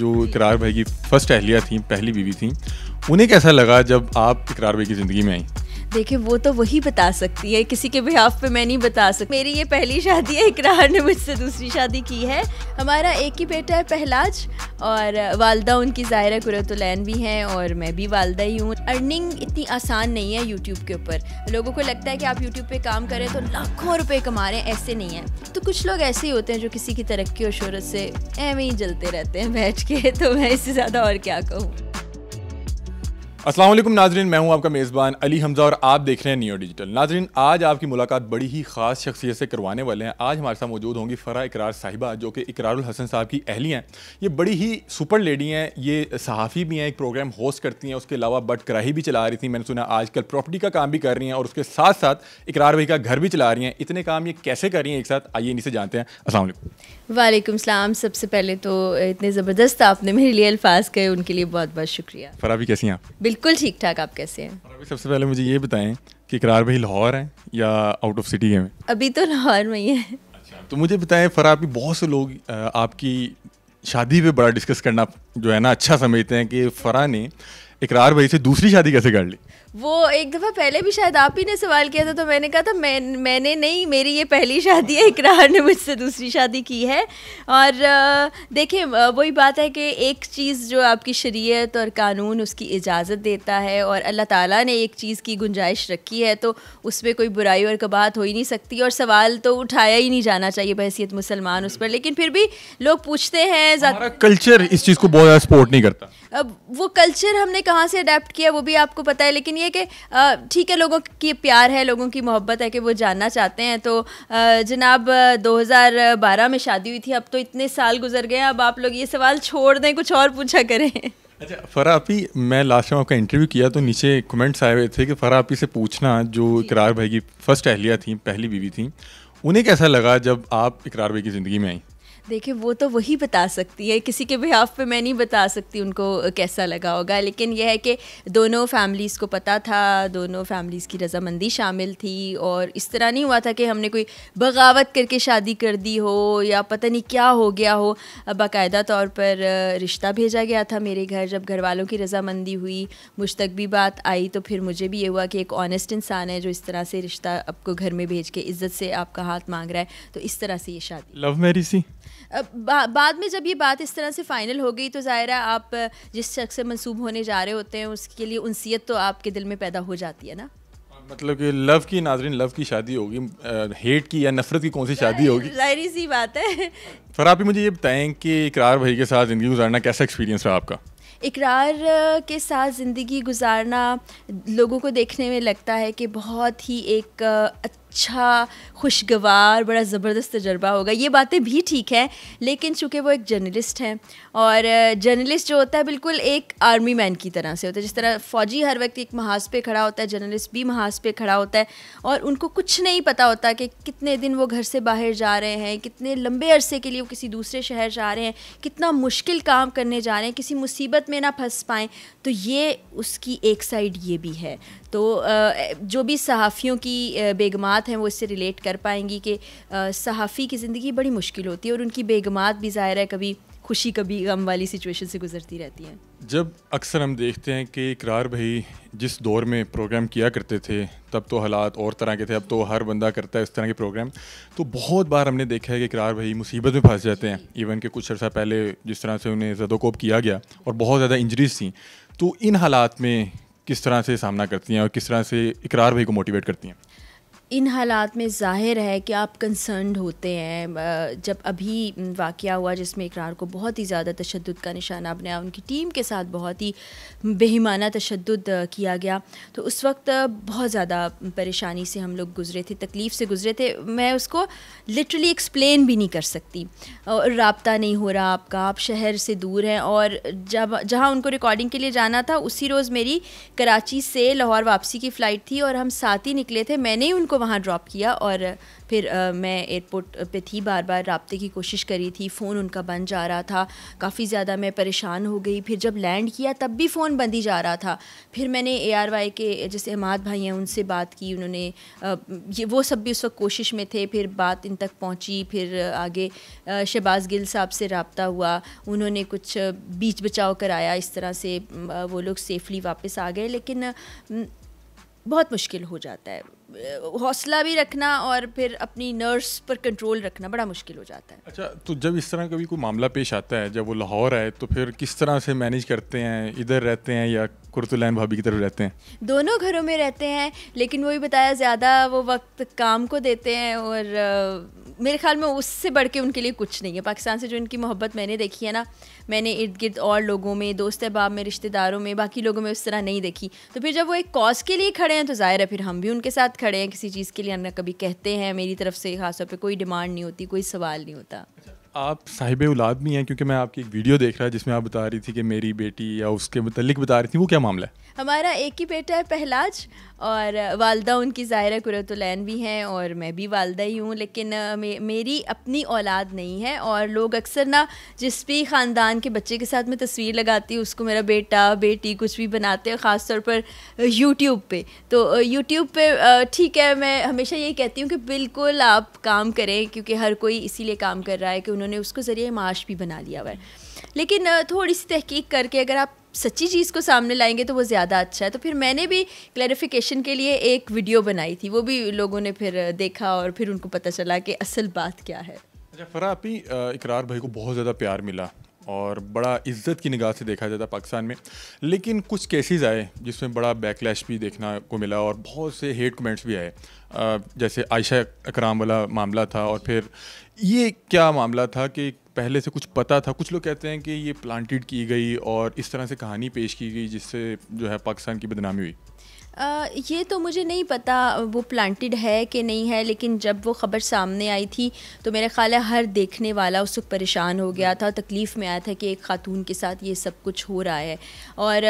जो इकरार भाई की फर्स्ट अहलिया थी पहली बीवी थी उन्हें कैसा लगा जब आप इकरार भाई की ज़िंदगी में आई देखिए वो तो वही बता सकती है किसी के बिहाफ पे मैं नहीं बता सकती मेरी ये पहली शादी है इकरार ने मुझसे दूसरी शादी की है हमारा एक ही बेटा है पहलाज और वालदा उनकी ज़ायरा कुरतुलैन भी हैं और मैं भी वालदा ही हूँ अर्निंग इतनी आसान नहीं है यूट्यूब के ऊपर लोगों को लगता है कि आप यूट्यूब पर काम करें तो लाखों रुपये कमा रहे हैं ऐसे नहीं है तो कुछ लोग ऐसे ही होते हैं जो किसी की तरक्की और शहरत से एवं ही जलते रहते हैं बैठ के तो मैं इससे ज़्यादा और क्या कहूँ असलम नाजरीन मैं हूं आपका मेज़बान अली हमज़ा और आप देख रहे हैं नियो डिजिटल नाजरीन आज आपकी मुलाकात बड़ी ही ख़ास शख्सियत से करवाने वाले हैं आज हमारे साथ मौजूद होंगी फ़रा इकरार साहिबा जो कि इकरारुल हसन साहब की अहली हैं ये बड़ी ही सुपर लेडी हैं ये सहाफ़ी भी हैं एक प्रोग्राम होस्ट करती हैं उसके अलावा बट कराही भी चला रही थी मैंने सुना आजकल प्रॉपर्टी का काम भी कर रही हैं और उसके साथ साथ इकरार भाई का घर भी चला रही हैं इतने काम ये कैसे कर रही हैं एक साथ आइए इन्हीं से जानते हैं असल वालेकुम सलाम सबसे पहले तो इतने ज़बरदस्त आपने मेरे लिए अल्फाज कहे उनके लिए बहुत बहुत शुक्रिया फराबी कैसी हैं आप बिल्कुल ठीक ठाक आप कैसे हैं फराबी सबसे पहले मुझे ये बताएं कि करार भाई लाहौर है या आउट ऑफ सिटी है अभी तो लाहौर में ही है अच्छा तो मुझे बताएं फराबी बहुत से लोग आपकी शादी पे बड़ा डिस्कस करना जो है ना अच्छा समझते हैं कि फ़रा ने इकरार भाई से दूसरी शादी कैसे कर ली वो एक दफ़ा पहले भी शायद आप ही ने सवाल किया था तो मैंने कहा था मैं मैंने नहीं मेरी ये पहली शादी है इकरार ने मुझसे दूसरी शादी की है और देखिए वही बात है कि एक चीज़ जो आपकी शरीयत और कानून उसकी इजाज़त देता है और अल्लाह ताला ने एक चीज़ की गुंजाइश रखी है तो उसमें कोई बुराई और कबाहत हो ही नहीं सकती और सवाल तो उठाया ही नहीं जाना चाहिए बहसीत मुसलमान उस पर लेकिन फिर भी लोग पूछते हैं कल्चर इस चीज़ को बहुत ज़्यादा सपोर्ट नहीं करता अब वो कल्चर हमने कहाँ से अडेप्ट किया वो भी आपको पता है लेकिन ये कि ठीक है लोगों की प्यार है लोगों की मोहब्बत है कि वो जानना चाहते हैं तो जनाब 2012 में शादी हुई थी अब तो इतने साल गुजर गए अब आप लोग ये सवाल छोड़ दें कुछ और पूछा करें अच्छा फरा आपी मैं लास्ट टाइम आपका इंटरव्यू किया तो नीचे कमेंट्स आए हुए थे कि फरा आपी से पूछना जो इकरार भाई की फ़र्स्ट अहलिया थी पहली बीवी थी उन्हें कैसा लगा जब आप इकरार भाई की ज़िंदगी में आई देखिए वो तो वही बता सकती है किसी के बिहाफ पे मैं नहीं बता सकती उनको कैसा लगा होगा लेकिन यह है कि दोनों फैमिलीज़ को पता था दोनों फैमिलीज़ की रजामंदी शामिल थी और इस तरह नहीं हुआ था कि हमने कोई बगावत करके शादी कर दी हो या पता नहीं क्या हो गया हो बाकायदा तौर पर रिश्ता भेजा गया था मेरे घर जब घर वालों की रजामंदी हुई मुझ तक भी बात आई तो फिर मुझे भी ये हुआ कि एक ऑनेस्ट इंसान है जो इस तरह से रिश्ता आपको घर में भेज के इज़्ज़त से आपका हाथ मांग रहा है तो इस तरह से ये शादी लव मैरिज सी बा, बाद में जब ये बात इस तरह से फ़ाइनल हो गई तो ज़ाहिर है आप जिस शख्स से मनसूब होने जा रहे होते हैं उसके लिए उनसीत तो आपके दिल में पैदा हो जाती है ना मतलब कि लव की नाजरीन लव की शादी होगी हेट की या नफरत की कौन सी शादी होगी जाहिर सी बात है सर आप ही मुझे ये बताएं कि इकरार भाई के साथ ज़िंदगी गुजारना कैसा एक्सपीरियंस रहा आपका इकरार के साथ ज़िंदगी गुजारना लोगों को देखने में लगता है कि बहुत ही एक अच्छा खुशगवार बड़ा ज़बरदस्त तजर्बा होगा ये बातें भी ठीक हैं लेकिन चूँकि वो एक जर्नलिस्ट हैं और जर्नलिस्ट जो होता है बिल्कुल एक आर्मी मैन की तरह से होता है जिस तरह फ़ौजी हर वक्त एक महाज पे खड़ा होता है जर्नलिस्ट भी महाज पे खड़ा होता है और उनको कुछ नहीं पता होता कि कितने दिन वो घर से बाहर जा रहे हैं कितने लंबे अरसे के लिए वो किसी दूसरे शहर जा रहे हैं कितना मुश्किल काम करने जा रहे हैं किसी मुसीबत में ना फंस पाएँ तो ये उसकी एक साइड ये भी है तो जो भी सहाफ़ियों की बेगमात हैं वो इससे रिलेट कर पाएंगी कि सहाफ़ी की ज़िंदगी बड़ी मुश्किल होती है और उनकी बेगमात भी ज़ाहिर है कभी खुशी कभी गम वाली सिचुएशन से गुजरती रहती है जब अक्सर हम देखते हैं कि इकरार भाई जिस दौर में प्रोग्राम किया करते थे तब तो हालात और तरह के थे अब तो हर बंदा करता है इस तरह के प्रोग्राम तो बहुत बार हमने देखा है कि इकरार भाई मुसीबत में फंस जाते हैं इवन के कुछ अर्सा पहले जिस तरह से उन्हें जदोकोप किया गया और बहुत ज़्यादा इंजरीज थी तो इन हालात में किस तरह से सामना करती हैं और किस तरह से इकरार भाई को मोटिवेट करती हैं इन हालात में जाहिर है कि आप कंसर्नड होते हैं जब अभी वाक़ हुआ जिसमें इकरार को बहुत ही ज़्यादा तशद का निशाना बनाया उनकी टीम के साथ बहुत ही बेहिमाना तशद किया गया तो उस वक्त बहुत ज़्यादा परेशानी से हम लोग गुज़रे थे तकलीफ़ से गुज़रे थे मैं उसको लिटरली एक्सप्लेन भी नहीं कर सकती और रबता नहीं हो रहा आपका आप शहर से दूर हैं और जब जहाँ उनको रिकॉर्डिंग के लिए जाना था उसी रोज़ मेरी कराची से लाहौर वापसी की फ़्लाइट थी और हम साथ ही निकले थे मैंने ही उनको वहाँ ड्रॉप किया और फिर आ, मैं एयरपोर्ट पे थी बार बार रबते की कोशिश करी थी फ़ोन उनका बंद जा रहा था काफ़ी ज़्यादा मैं परेशान हो गई फिर जब लैंड किया तब भी फ़ोन बंद ही जा रहा था फिर मैंने ए के जैसे अहमाद भाई हैं उनसे बात की उन्होंने ये वो सब भी उस वक्त कोशिश में थे फिर बात इन तक पहुँची फिर आगे शहबाज गिल साहब से रबता हुआ उन्होंने कुछ बीच बचाव कराया इस तरह से वो लोग सेफली वापस आ गए लेकिन बहुत मुश्किल हो जाता है हौसला भी रखना और फिर अपनी नर्स पर कंट्रोल रखना बड़ा मुश्किल हो जाता है अच्छा तो जब इस तरह कभी कोई मामला पेश आता है जब वो लाहौर आए तो फिर किस तरह से मैनेज करते हैं इधर रहते हैं या कुर्तुलैन भाभी की तरफ रहते हैं दोनों घरों में रहते हैं लेकिन वही बताया ज़्यादा वो वक्त काम को देते हैं और आ, मेरे ख्याल में उससे बढ़ के उनके लिए कुछ नहीं है पाकिस्तान से जो इनकी मोहब्बत मैंने देखी है ना मैंने इर्द गिर्द और लोगों में दोस्त अहबाब में रिश्तेदारों में बाकी लोगों में उस तरह नहीं देखी तो फिर जब वो एक कॉज के लिए खड़े हैं तो ज़ाहिर है फिर हम भी उनके साथ खड़े हैं किसी चीज़ के लिए ना कभी कहते हैं मेरी तरफ से खासतौर पर कोई डिमांड नहीं होती कोई सवाल नहीं होता आप साहिब औलाद भी हैं क्योंकि मैं आपकी एक वीडियो देख रहा है जिसमें आप बता रही थी कि मेरी बेटी या उसके मतलब बता रही थी वो क्या मामला है हमारा एक ही बेटा है पहलाज और वालदा उनकी ज़ाहिर कुरतुलैन भी हैं और मैं भी वालदा ही हूँ लेकिन मे, मेरी अपनी औलाद नहीं है और लोग अक्सर ना जिस भी ख़ानदान के बच्चे के साथ मैं तस्वीर लगाती हूँ उसको मेरा बेटा बेटी कुछ भी बनाते हैं ख़ास तौर पर यूट्यूब पे तो यूट्यूब पे ठीक है मैं हमेशा यही कहती हूँ कि बिल्कुल आप काम करें क्योंकि हर कोई इसीलिए काम कर रहा है कि उन्होंने उसको ज़रिए माश भी बना लिया हुआ है लेकिन थोड़ी सी तहकीक करके अगर आप सच्ची चीज़ को सामने लाएंगे तो वो ज़्यादा अच्छा है तो फिर मैंने भी क्लैरिफिकेशन के लिए एक वीडियो बनाई थी वो भी लोगों ने फिर देखा और फिर उनको पता चला कि असल बात क्या है अच्छा फरा अपनी इकरार भाई को बहुत ज़्यादा प्यार मिला और बड़ा इज़्ज़त की निगाह से देखा जाता पाकिस्तान में लेकिन कुछ केसेस आए जिसमें बड़ा बैकलैश भी देखना को मिला और बहुत से हेट कमेंट्स भी आए जैसे आयशा अकराम वाला मामला था और फिर ये क्या मामला था कि पहले से कुछ पता था कुछ लोग कहते हैं कि ये प्लांटेड की गई और इस तरह से कहानी पेश की गई जिससे जो है पाकिस्तान की बदनामी हुई आ, ये तो मुझे नहीं पता वो प्लांटेड है कि नहीं है लेकिन जब वो ख़बर सामने आई थी तो मेरे ख्याल है हर देखने वाला उस वक्त परेशान हो गया था तकलीफ़ में आया था कि एक ख़ातून के साथ ये सब कुछ हो रहा है और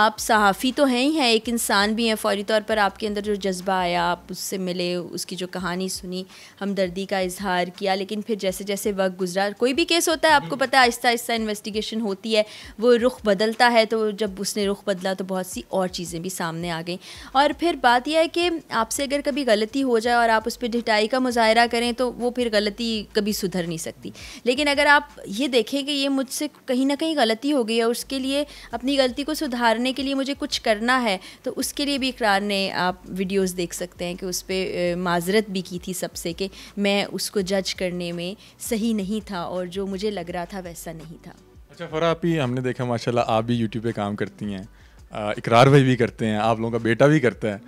आप सहाफ़ी तो हैं ही हैं एक इंसान भी हैं फ़ौरी तौर पर आपके अंदर जो जज्बा आया आप उससे मिले उसकी जो कहानी सुनी हमदर्दी का इजहार किया लेकिन फिर जैसे जैसे वक्त गुजरा कोई भी केस होता है आपको हम्म। पता है आहिस्ता आहिस्ता इन्वेस्टिगेशन होती है वो रुख बदलता है तो जब उसने रुख बदला तो बहुत सी और चीज़ें भी सामने आ गई नहीं और फिर बात यह है कि आपसे अगर कभी गलती हो जाए और आप उस पर ढिटाई का मुजाहरा करें तो वो फिर गलती कभी सुधर नहीं सकती लेकिन अगर आप ये देखें कि ये मुझसे कहीं ना कहीं गलती हो गई और उसके लिए अपनी गलती को सुधारने के लिए मुझे कुछ करना है तो उसके लिए भी इकरार ने आप वीडियोज़ देख सकते हैं कि उस पर माजरत भी की थी सबसे कि मैं उसको जज करने में सही नहीं था और जो मुझे लग रहा था वैसा नहीं था अच्छा फरा आप ही हमने देखा माशाल्लाह आप भी यूट्यूब पे काम करती हैं इकरार भाई भी करते हैं आप लोगों का बेटा भी करता है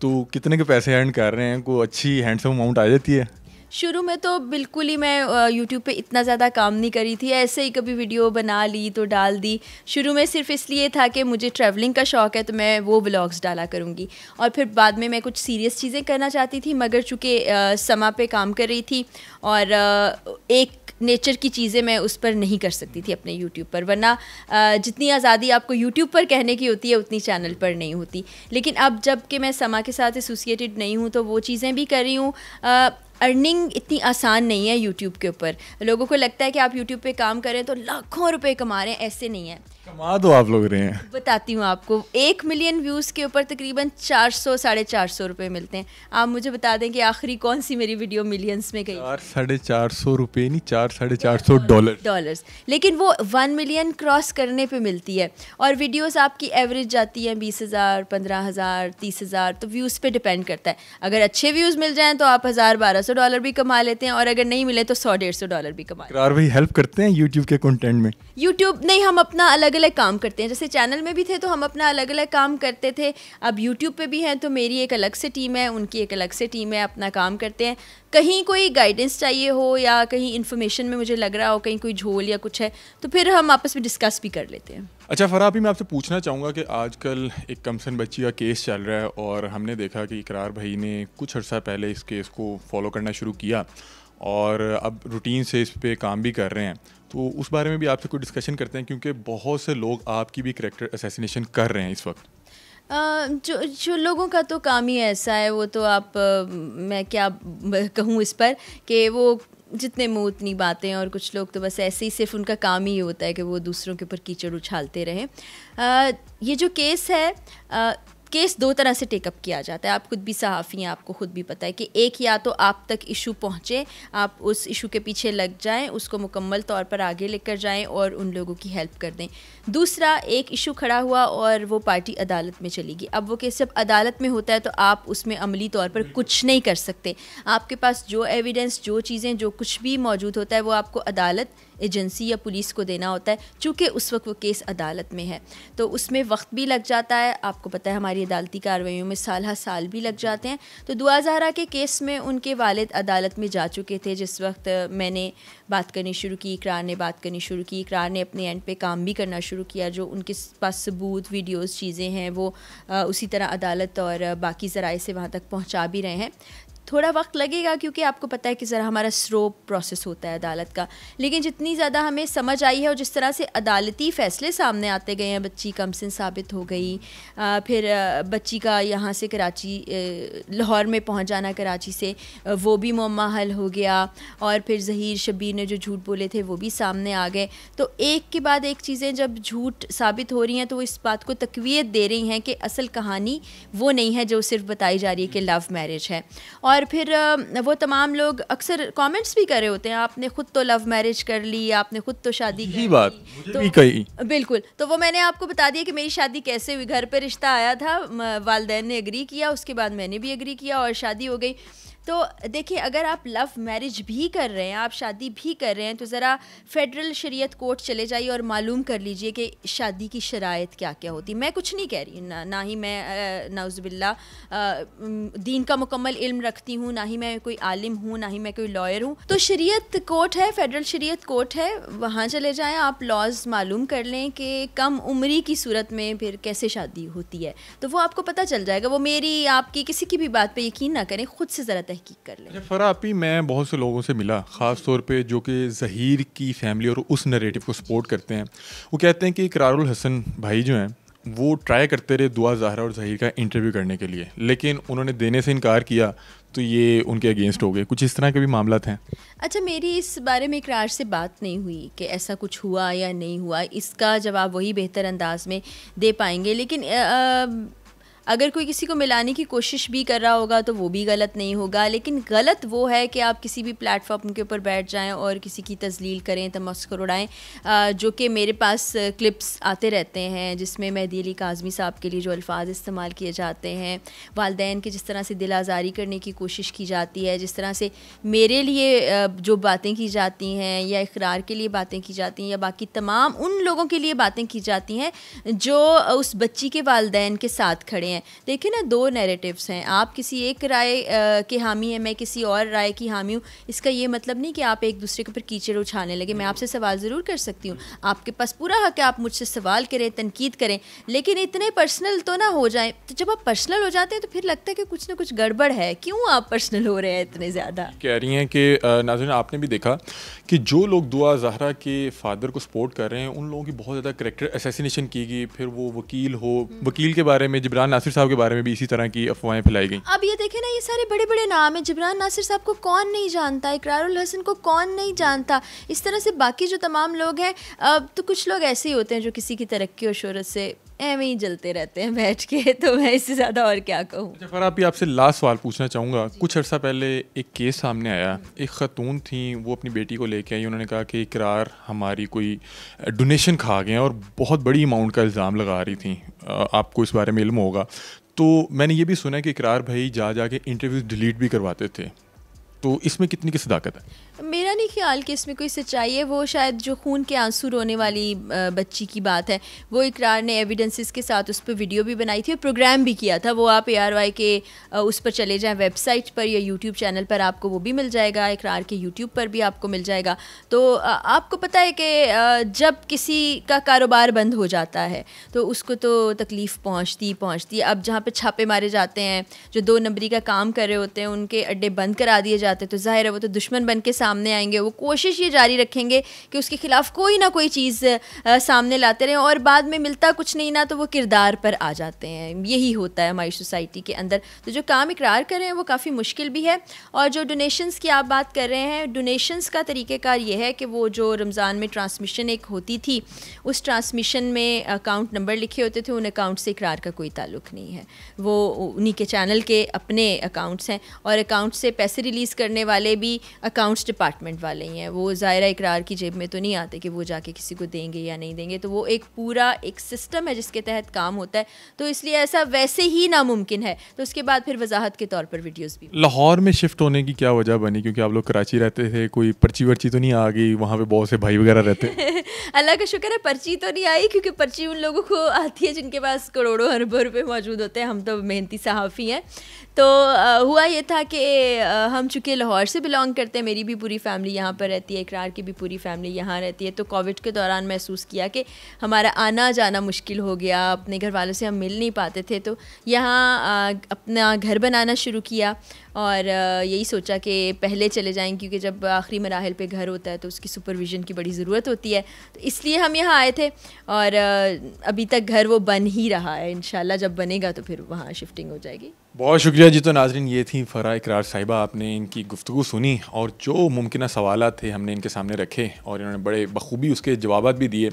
तो कितने के पैसे अर्न कर रहे हैं को अच्छी हैंडसम अमाउंट आ जाती है शुरू में तो बिल्कुल ही मैं यूट्यूब पे इतना ज़्यादा काम नहीं करी थी ऐसे ही कभी वीडियो बना ली तो डाल दी शुरू में सिर्फ इसलिए था कि मुझे ट्रैवलिंग का शौक़ है तो मैं वो ब्लॉग्स डाला करूँगी और फिर बाद में मैं कुछ सीरियस चीज़ें करना चाहती थी मगर चूँकि समा पे काम कर रही थी और एक नेचर की चीज़ें मैं उस पर नहीं कर सकती थी अपने यूट्यूब पर वरना जितनी आज़ादी आपको यूट्यूब पर कहने की होती है उतनी चैनल पर नहीं होती लेकिन अब जब कि मैं समा के साथ एसोसिएटेड नहीं हूँ तो वो चीज़ें भी कर रही हूँ अर्निंग इतनी आसान नहीं है यूट्यूब के ऊपर लोगों को लगता है कि आप यूट्यूब पे काम करें तो लाखों रुपए कमा रहे हैं ऐसे नहीं है कमा दो आप लोग रहे हैं बताती हूँ आपको एक मिलियन व्यूज़ के ऊपर तकरीबन चार सौ साढ़े चार सौ रुपए मिलते हैं आप मुझे बता दें कि आखिरी कौन सी मेरी वीडियो मिलियंस में गई चार साढ़े चार सौ रुपए नहीं चार साढ़े चार सौ डॉलर डॉलर्स लेकिन वो वन मिलियन क्रॉस करने पे मिलती है और वीडियोज आपकी एवरेज जाती है बीस हज़ार पंद्रह हज़ार तीस हज़ार तो व्यूज़ पे डिपेंड करता है अगर अच्छे व्यूज़ मिल जाए तो आप हज़ार बारह सौ डॉलर भी कमा लेते हैं और अगर नहीं मिले तो सौ डेढ़ सौ डॉलर भी कमा भाई हेल्प करते हैं यूट्यूब के कंटेंट में यूट्यूब नहीं हम अपना अलग अलग अलग काम करते हैं जैसे चैनल में भी थे तो हम अपना अलग अलग काम करते थे अब यूट्यूब पे भी हैं तो मेरी एक अलग से टीम है उनकी एक अलग से टीम है अपना काम करते हैं कहीं कोई गाइडेंस चाहिए हो या कहीं इन्फॉर्मेशन में मुझे लग रहा हो कहीं कोई झोल या कुछ है तो फिर हम आपस में डिस्कस भी कर लेते हैं अच्छा फरा अभी मैं आपसे पूछना चाहूँगा कि आजकल एक कमसन बच्ची का केस चल रहा है और हमने देखा कि इकरार भाई ने कुछ अर्सा पहले इस केस को फॉलो करना शुरू किया और अब रूटीन से इस पर काम भी कर रहे हैं तो उस बारे में भी आपसे कोई डिस्कशन करते हैं क्योंकि बहुत से लोग आपकी भी करेक्टर असैसिनेशन कर रहे हैं इस वक्त आ, जो जो लोगों का तो काम ही ऐसा है वो तो आप आ, मैं क्या कहूँ इस पर कि वो जितने मुँह उतनी बातें और कुछ लोग तो बस ऐसे ही सिर्फ उनका काम ही होता है कि वो दूसरों के ऊपर कीचड़ उछालते रहें ये जो केस है आ, केस दो तरह से टेकअप किया जाता है आप खुद भी सहाफ़ी हैं आपको खुद भी पता है कि एक या तो आप तक इशू पहुँचे आप उस इशू के पीछे लग जाएँ उसको मुकम्मल तौर पर आगे लेकर जाएँ और उन लोगों की हेल्प कर दें दूसरा एक इशू खड़ा हुआ और वो पार्टी अदालत में चलेगी अब वो केस जब अदालत में होता है तो आप उसमें अमली तौर पर कुछ नहीं कर सकते आपके पास जो एविडेंस जो चीज़ें जो कुछ भी मौजूद होता है वो आपको अदालत एजेंसी या पुलिस को देना होता है चूँकि उस वक्त वो केस अदालत में है तो उसमें वक्त भी लग जाता है आपको पता है हमारी अदालती कार्रवाइयों में साल हर साल भी लग जाते हैं तो दुआ जहरा के केस में उनके वालद अदालत में जा चुके थे जिस वक्त मैंने बात करनी शुरू की इकरार ने बात करनी शुरू की इकरार ने अपने एंड पे काम भी करना शुरू किया जो उनके पास सबूत वीडियोस चीज़ें हैं वो उसी तरह अदालत और बाकी ज़राए से वहाँ तक पहुँचा भी रहे हैं थोड़ा वक्त लगेगा क्योंकि आपको पता है कि ज़रा हमारा स्लो प्रोसेस होता है अदालत का लेकिन जितनी ज़्यादा हमें समझ आई है और जिस तरह से अदालती फ़ैसले सामने आते गए हैं बच्ची कम से साबित हो गई फिर बच्ची का यहाँ से कराची लाहौर में पहुँच जाना कराची से वो भी मम्मा हल हो गया और फिर जहीर शबीर ने जो झूठ बोले थे वो भी सामने आ गए तो एक के बाद एक चीज़ें जब झूठ साबित हो रही हैं तो वो इस बात को तकवीत दे रही हैं कि असल कहानी वो नहीं है जो सिर्फ बताई जा रही है कि लव मैरिज है और और फिर वो तमाम लोग अक्सर कमेंट्स भी करे होते हैं आपने खुद तो लव मैरिज कर ली आपने खुद तो शादी की बात तो भी कही बिल्कुल तो वो मैंने आपको बता दिया कि मेरी शादी कैसे हुई घर पर रिश्ता आया था वालदेन ने अग्री किया उसके बाद मैंने भी एग्री किया और शादी हो गई तो देखिए अगर आप लव मैरिज भी कर रहे हैं आप शादी भी कर रहे हैं तो ज़रा फेडरल शरीयत कोर्ट चले जाइए और मालूम कर लीजिए कि शादी की शरात क्या क्या होती मैं कुछ नहीं कह रही ना, ना ही मैं नाउजबिल्ला दीन का मुकम्मल इल्म रखती हूँ ना ही मैं कोई आलिम हूँ ना ही मैं कोई लॉयर हूँ तो शरीत कोर्ट है फेडरल शरीत कोर्ट है वहाँ चले जाएँ आप लॉज मालूम कर लें कि कम उम्री की सूरत में फिर कैसे शादी होती है तो वो आपको पता चल जाएगा वो मेरी आपकी किसी की भी बात पर यकीन ना करें खुद से ज़रा तहकीक कर लें अच्छा, फरा आप ही मैं बहुत से लोगों से मिला ख़ास तौर पे जो कि जहीर की फैमिली और उस नरेटिव को सपोर्ट करते हैं वो कहते हैं कि करारुल हसन भाई जो हैं वो ट्राई करते रहे दुआ जहरा और जहीर का इंटरव्यू करने के लिए लेकिन उन्होंने देने से इनकार किया तो ये उनके अगेंस्ट हो गए कुछ इस तरह के भी मामला हैं अच्छा मेरी इस बारे में इकरार से बात नहीं हुई कि ऐसा कुछ हुआ या नहीं हुआ इसका जवाब वही बेहतर अंदाज में दे पाएंगे लेकिन आ, आ, अगर कोई किसी को मिलाने की कोशिश भी कर रहा होगा तो वो भी गलत नहीं होगा लेकिन गलत वो है कि आप किसी भी प्लेटफॉर्म के ऊपर बैठ जाएं और किसी की तजलील करें तमस्कर उड़ाएं जो कि मेरे पास क्लिप्स आते रहते हैं जिसमें मेहदी अली काजमी साहब के लिए जो अल्फाज इस्तेमाल किए जाते हैं वालदेन के जिस तरह से दिल आज़ारी करने की कोशिश की जाती है जिस तरह से मेरे लिए जो बातें की जाती हैं या इकरार के लिए बातें की जाती हैं या बाकी तमाम उन लोगों के लिए बातें की जाती हैं जो उस बच्ची के वालदेन के साथ खड़े हैं हैं देखिए ना दो नैरेटिव्स हैं आप किसी एक राय के हामी हैं मैं किसी और राय की हामी हूँ इसका ये मतलब नहीं कि आप एक दूसरे के ऊपर कीचड़ उछाने लगे मैं आपसे सवाल ज़रूर कर सकती हूँ आपके पास पूरा हक है आप मुझसे सवाल करें तनकीद करें लेकिन इतने पर्सनल तो ना हो जाए तो जब आप पर्सनल हो जाते हैं तो फिर लगता है कि कुछ ना कुछ गड़बड़ है क्यों आप पर्सनल हो रहे हैं इतने ज़्यादा कह रही हैं कि नाजन आपने भी देखा कि जो लोग दुआ जहरा के फादर को सपोर्ट कर रहे हैं उन लोगों की बहुत ज़्यादा करेक्टर असैसिनेशन की गई फिर वो वकील हो हम्म। वकील के बारे में जबरान नासिर साहब के बारे में भी इसी तरह की अफवाहें फैलाई गई अब ये देखें ना ये सारे बड़े बड़े नाम है जबरान नासिर साहब को कौन नहीं जानता इकरारुल हसन को कौन नहीं जानता इस तरह से बाकी जो तमाम लोग हैं अब तो कुछ लोग ऐसे ही होते हैं जो किसी की तरक्की और शहरत से एवं ही जलते रहते हैं बैठ के तो मैं इससे ज़्यादा और क्या कहूँ जफर आप आपसे लास्ट सवाल पूछना चाहूँगा कुछ अर्सा पहले एक केस सामने आया एक ख़तून थी वो अपनी बेटी को लेके आई उन्होंने कहा कि इकरार हमारी कोई डोनेशन खा गए और बहुत बड़ी अमाउंट का इल्ज़ाम लगा रही थी आपको इस बारे में इल्म होगा तो मैंने ये भी सुना कि इकरार भाई जा जा के इंटरव्यू डिलीट भी करवाते थे तो इसमें कितनी की सदाकत है मेरा नहीं ख्याल कि इसमें कोई सच्चाई है वो शायद जो खून के आंसू रोने वाली बच्ची की बात है वो इकरार ने एविडेंसेस के साथ उस पर वीडियो भी बनाई थी और प्रोग्राम भी किया था वो आप ए के उस पर चले जाएँ वेबसाइट पर या यूट्यूब चैनल पर आपको वो भी मिल जाएगा इकरार के यूट्यूब पर भी आपको मिल जाएगा तो आपको पता है कि जब किसी का कारोबार बंद हो जाता है तो उसको तो तकलीफ़ पहुँचती पहुँचती अब जहाँ पर छापे मारे जाते हैं जो दो नंबरी का काम कर रहे होते हैं उनके अड्डे बंद करा दिए जाते हैं तो ज़ाहिर है वो तो दुश्मन बन के सामने आएंगे वो कोशिश ये जारी रखेंगे कि उसके खिलाफ कोई ना कोई चीज़ सामने लाते रहें और बाद में मिलता कुछ नहीं ना तो वो किरदार पर आ जाते हैं यही होता है हमारी सोसाइटी के अंदर तो जो काम इकरार कर रहे हैं वो काफ़ी मुश्किल भी है और जो डोनेशंस की आप बात कर रहे हैं डोनेशंस का तरीक़ेकार ये है कि वो जो रमज़ान में ट्रांसमिशन एक होती थी उस ट्रांसमिशन में अकाउंट नंबर लिखे होते थे उन अकाउंट से इकरार का कोई ताल्लुक नहीं है वो उन्हीं के चैनल के अपने अकाउंट्स हैं और अकाउंट से पैसे रिलीज़ करने वाले भी अकाउंट्स डिपार्टमेंट वाले ही हैं वो ज़ायरा इकरार की जेब में तो नहीं आते कि वो जाके किसी को देंगे या नहीं देंगे तो वो एक पूरा एक सिस्टम है जिसके तहत काम होता है तो इसलिए ऐसा वैसे ही नामुमकिन है तो उसके बाद फिर वजाहत के तौर पर वीडियोज़ भी लाहौर में शिफ्ट होने की क्या वजह बनी क्योंकि आप लोग कराची रहते थे कोई पर्ची वर्ची तो नहीं आ गई वहाँ पर बहुत से भाई वगैरह रहते अल्लाह का शुक्र है पर्ची तो नहीं आई क्योंकि पर्ची उन लोगों को आती है जिनके पास करोड़ों अरबों रुपये मौजूद होते हैं हम तो मेहनती सहाफ़ी हैं तो हुआ ये था कि हम चूँकि लाहौर से बिलोंग करते हैं मेरी भी पूरी फैमिली यहाँ पर रहती है इकरार की भी पूरी फैमिली यहाँ रहती है तो कोविड के दौरान महसूस किया कि हमारा आना जाना मुश्किल हो गया अपने घर वालों से हम मिल नहीं पाते थे तो यहाँ अपना घर बनाना शुरू किया और यही सोचा कि पहले चले जाएँ क्योंकि जब आखिरी मराहल पे घर होता है तो उसकी सुपरविज़न की बड़ी ज़रूरत होती है तो इसलिए हम यहाँ आए थे और अभी तक घर वो बन ही रहा है इन जब बनेगा तो फिर वहाँ शिफ्टिंग हो जाएगी बहुत शुक्रिया जी तो नाजरीन ये थी फ़रा इकरार साहिबा आपने इनकी गुफ्तु सुनी और जो मुमकिन सवाल थे हमने इनके सामने रखे और इन्होंने बड़े बखूबी उसके जवाब भी दिए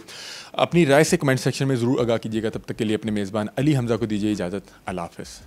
अपनी राय से कमेंट सेक्शन में ज़रूर आगा कीजिएगा तब तक के लिए अपने मेज़बान अली हमज़ा को दीजिए इजाज़त अला हाफ़